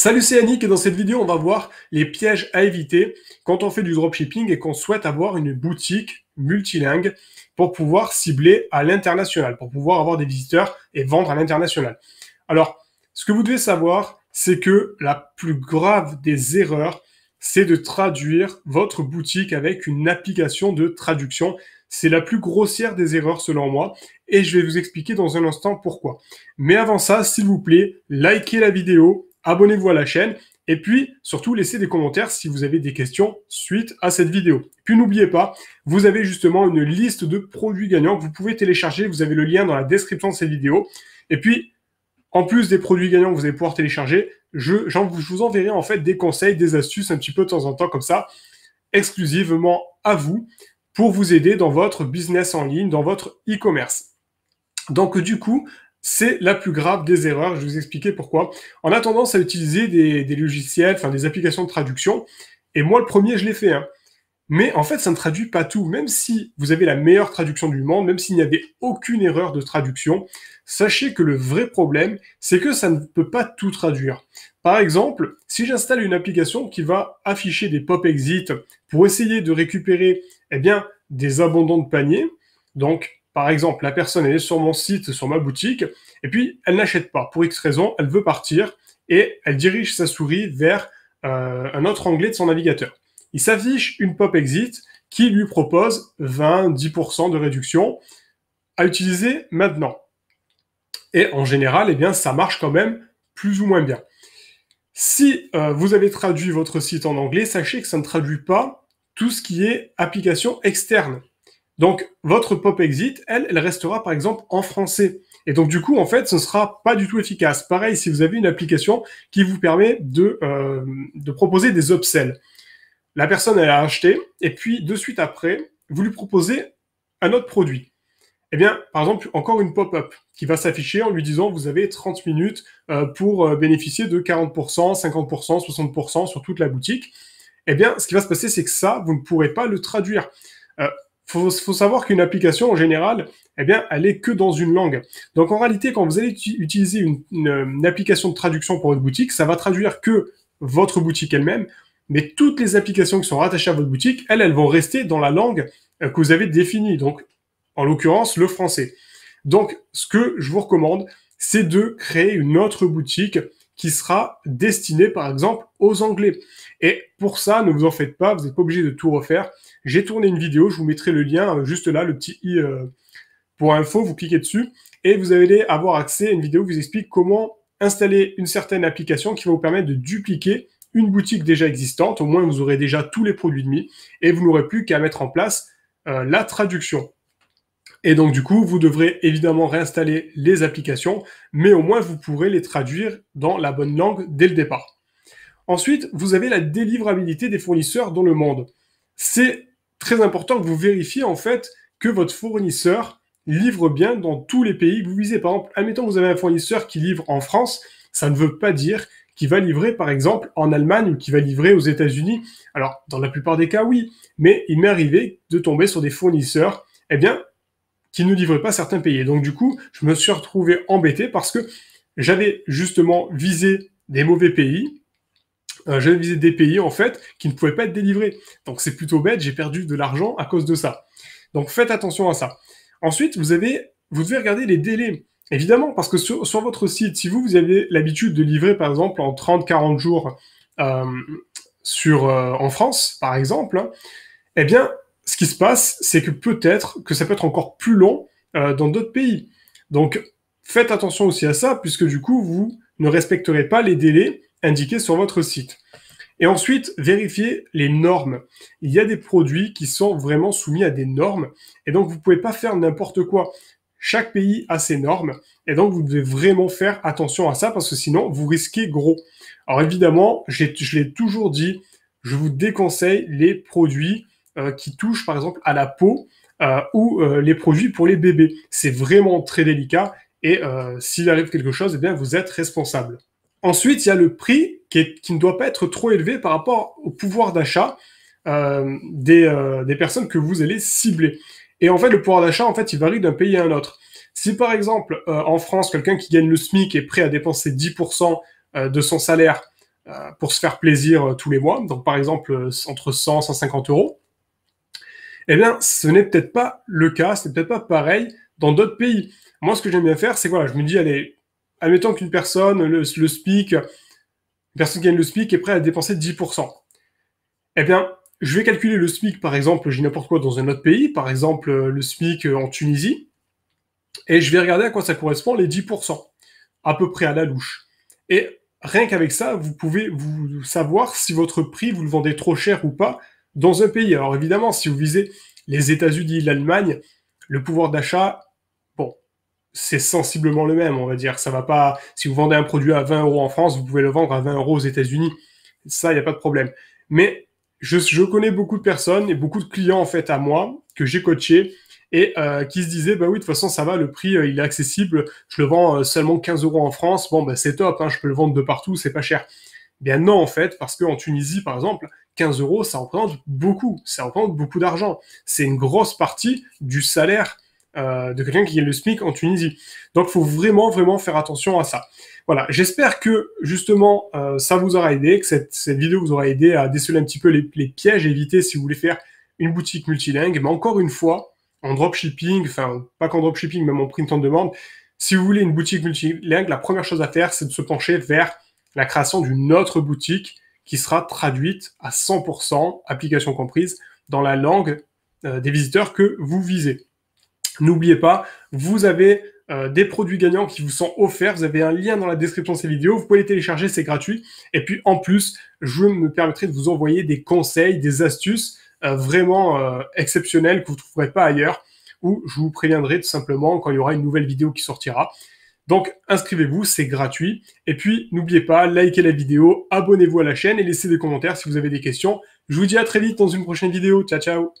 Salut, c'est annick et dans cette vidéo, on va voir les pièges à éviter quand on fait du dropshipping et qu'on souhaite avoir une boutique multilingue pour pouvoir cibler à l'international, pour pouvoir avoir des visiteurs et vendre à l'international. Alors, ce que vous devez savoir, c'est que la plus grave des erreurs, c'est de traduire votre boutique avec une application de traduction. C'est la plus grossière des erreurs selon moi et je vais vous expliquer dans un instant pourquoi. Mais avant ça, s'il vous plaît, likez la vidéo, abonnez-vous à la chaîne et puis surtout laissez des commentaires si vous avez des questions suite à cette vidéo. Puis n'oubliez pas, vous avez justement une liste de produits gagnants que vous pouvez télécharger, vous avez le lien dans la description de cette vidéo. Et puis, en plus des produits gagnants que vous allez pouvoir télécharger, je, vous enverrai en fait des conseils, des astuces un petit peu de temps en temps comme ça, exclusivement à vous, pour vous aider dans votre business en ligne, dans votre e-commerce. Donc du coup, c'est la plus grave des erreurs. Je vais vous expliquer pourquoi. On a tendance à utiliser des, logiciels, enfin des applications de traduction. Et moi, le premier, je l'ai fait. Hein. Mais en fait, ça ne traduit pas tout. Même si vous avez la meilleure traduction du monde, même s'il n'y avait aucune erreur de traduction, sachez que le vrai problème, c'est que ça ne peut pas tout traduire. Par exemple, si j'installe une application qui va afficher des pop exits pour essayer de récupérer eh bien, des abandons de panier, donc par exemple, la personne est sur mon site, sur ma boutique, et puis elle n'achète pas. Pour X raison, elle veut partir et elle dirige sa souris vers euh, un autre onglet de son navigateur. Il s'affiche une pop exit qui lui propose 20-10% de réduction à utiliser maintenant. Et en général, eh bien, ça marche quand même plus ou moins bien. Si euh, vous avez traduit votre site en anglais, sachez que ça ne traduit pas tout ce qui est application externe. Donc, votre pop exit, elle, elle restera par exemple en français. Et donc, du coup, en fait, ce ne sera pas du tout efficace. Pareil, si vous avez une application qui vous permet euh, de, proposer des upsells. La personne, elle a acheté, et puis de suite après, vous lui proposez un autre produit. Eh bien, par exemple, encore une pop-up qui va s'afficher en lui disant vous avez 30 minutes euh, pour euh, bénéficier de 40%, 50%, 60% sur toute la boutique. Eh bien, ce qui va se passer, c'est que ça, vous ne pourrez pas le traduire faut, faut savoir qu'une application en général, eh bien, elle est que dans une langue. Donc en réalité, quand vous allez utiliser une, application de traduction pour votre boutique, ça va traduire que votre boutique elle-même, mais toutes les applications qui sont rattachées à votre boutique, elles, elles vont rester dans la langue euh, que vous avez définie. Donc, en l'occurrence, le français. Donc, ce que je vous recommande, c'est de créer une autre boutique qui sera destiné par exemple aux Anglais. Et pour ça, ne vous en faites pas, vous n'êtes pas obligé de tout refaire. J'ai tourné une vidéo, je vous mettrai le lien euh, juste là, le petit i euh, pour info, vous cliquez dessus et vous allez avoir accès à une vidéo qui vous explique comment installer une certaine application qui va vous permettre de dupliquer une boutique déjà existante. Au moins, vous aurez déjà tous les produits de mi et vous n'aurez plus qu'à mettre en place euh, la traduction. Et donc, du coup, vous devrez évidemment réinstaller les applications, mais au moins, vous pourrez les traduire dans la bonne langue dès le départ. Ensuite, vous avez la délivrabilité des fournisseurs dans le monde. C'est très important que vous vérifiez, en fait, que votre fournisseur livre bien dans tous les pays que vous visez. Par exemple, admettons que vous avez un fournisseur qui livre en France, ça ne veut pas dire qu'il va livrer, par exemple, en Allemagne ou qu'il va livrer aux États-Unis. Alors, dans la plupart des cas, oui, mais il m'est arrivé de tomber sur des fournisseurs, eh bien, qui ne livraient pas certains pays. Et donc du coup, je me suis retrouvé embêté parce que j'avais justement visé des mauvais pays. Euh, j'avais visé des pays en fait qui ne pouvaient pas être délivrés. Donc c'est plutôt bête, j'ai perdu de l'argent à cause de ça. Donc faites attention à ça. Ensuite, vous avez, vous devez regarder les délais. Évidemment, parce que sur, votre site, si vous, vous avez l'habitude de livrer par exemple en 30-40 jours euh, sur, euh, en France, par exemple, hein, eh bien, ce qui se passe, c'est que peut-être que ça peut être encore plus long euh, dans d'autres pays. Donc, faites attention aussi à ça, puisque du coup, vous ne respecterez pas les délais indiqués sur votre site. Et ensuite, vérifiez les normes. Il y a des produits qui sont vraiment soumis à des normes, et donc vous ne pouvez pas faire n'importe quoi. Chaque pays a ses normes, et donc vous devez vraiment faire attention à ça, parce que sinon, vous risquez gros. Alors évidemment, je l'ai toujours dit, je vous déconseille les produits euh, qui touche, par exemple à la peau euh, ou euh, les produits pour les bébés. C'est vraiment très délicat et s'il arrive quelque chose, eh bien, vous êtes responsable. Ensuite, il y a le prix qui, ne doit pas être trop élevé par rapport au pouvoir d'achat des, personnes que vous allez cibler. Et en fait, le pouvoir d'achat, en fait, il varie d'un pays à un autre. Si par exemple, en France, quelqu'un qui gagne le SMIC est prêt à dépenser 10% de son salaire pour se faire plaisir tous les mois, donc par exemple entre 100 et 150 euros, eh bien, ce n'est peut-être pas le cas, ce n'est peut-être pas pareil dans d'autres pays. Moi, ce que j'aime bien faire, c'est voilà, je me dis, allez, admettons qu'une personne, le, le SPIC, une personne qui gagne le SPIC est prête à dépenser 10%. Eh bien, je vais calculer le SMIC, par exemple, j'ai n'importe quoi dans un autre pays, par exemple euh, le SMIC euh, en Tunisie, et je vais regarder à quoi ça correspond les 10%, à peu près à la louche. Et rien qu'avec ça, vous pouvez vous savoir si votre prix, vous le vendez trop cher ou pas, dans un pays. Alors évidemment, si vous visez les États-Unis, l'Allemagne, le pouvoir d'achat, bon, c'est sensiblement le même, on va dire. Ça va pas. Si vous vendez un produit à 20 euros en France, vous pouvez le vendre à 20 euros aux États-Unis. Ça, il n'y a pas de problème. Mais je, connais beaucoup de personnes et beaucoup de clients en fait à moi que j'ai coachés et euh, qui se disaient bah oui de toute façon ça va le prix euh, il est accessible je le vends euh, seulement 15 euros en France bon bah c'est top hein, je peux le vendre de partout c'est pas cher bien non en fait parce qu'en Tunisie par exemple 15 euros, ça représente beaucoup, ça représente beaucoup d'argent. C'est une grosse partie du salaire euh, de quelqu'un qui gagne le SMIC en Tunisie. Donc, il faut vraiment, vraiment faire attention à ça. Voilà, j'espère que justement euh, ça vous aura aidé, que cette, vidéo vous aura aidé à déceler un petit peu les, pièges et éviter si vous voulez faire une boutique multilingue. Mais encore une fois, en dropshipping, enfin pas qu'en dropshipping, même en print en demande, si vous voulez une boutique multilingue, la première chose à faire, c'est de se pencher vers la création d'une autre boutique qui sera traduite à 100%, application comprise, dans la langue euh, des visiteurs que vous visez. N'oubliez pas, vous avez euh, des produits gagnants qui vous sont offerts. Vous avez un lien dans la description de ces vidéos. Vous pouvez les télécharger, c'est gratuit. Et puis en plus, je me permettrai de vous envoyer des conseils, des astuces euh, vraiment exceptionnelles que vous ne trouverez pas ailleurs. Ou je vous préviendrai tout simplement quand il y aura une nouvelle vidéo qui sortira. Donc inscrivez-vous, c'est gratuit. Et puis n'oubliez pas, likez la vidéo, abonnez-vous à la chaîne et laissez des commentaires si vous avez des questions. Je vous dis à très vite dans une prochaine vidéo. Ciao ciao